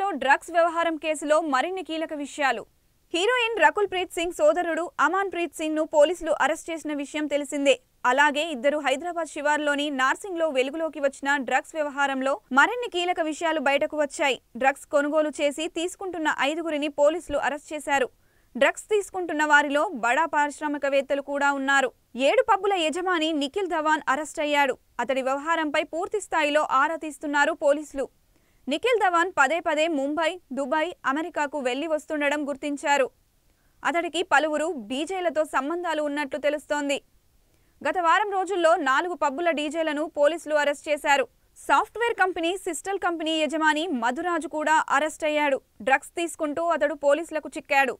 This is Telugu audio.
లో డ్రగ్స్ వ్యవహారం కేసులో మరిన్ని కీలక విషయాలు హీరోయిన్ రకుల్ ప్రీత్ సింగ్ సోదరుడు అమాన్ ప్రీత్ సింగ్ ను పోలీసులు అరెస్ట్ చేసిన విషయం తెలిసిందే అలాగే ఇద్దరు హైదరాబాద్ శివార్లోని నార్సింగ్ లో వెలుగులోకి వచ్చిన డ్రగ్స్ వ్యవహారంలో మరిన్ని కీలక విషయాలు బయటకు వచ్చాయి డ్రగ్స్ కొనుగోలు చేసి తీసుకుంటున్న ఐదుగురిని పోలీసులు అరెస్ట్ చేశారు డ్రగ్స్ తీసుకుంటున్న వారిలో బడా పారిశ్రామికవేత్తలు కూడా ఉన్నారు ఏడు పబ్బుల యజమాని నిఖిల్ ధవాన్ అరెస్ట్ అయ్యాడు అతడి వ్యవహారంపై పూర్తి స్థాయిలో ఆరా తీస్తున్నారు పోలీసులు నిఖిల్ ధవాన్ పదే పదే ముంబై దుబాయ్ అమెరికాకు వెళ్లి వస్తుండడం గుర్తించారు అతడికి పలువురు డీజేలతో సంబంధాలు ఉన్నట్లు తెలుస్తోంది గత వారం రోజుల్లో నాలుగు పబ్బుల డీజేలను పోలీసులు అరెస్ట్ చేశారు సాఫ్ట్వేర్ కంపెనీ సిస్టల్ కంపెనీ యజమాని మధురాజు కూడా అరెస్ట్ అయ్యాడు డ్రగ్స్ తీసుకుంటూ అతడు పోలీసులకు చిక్కాడు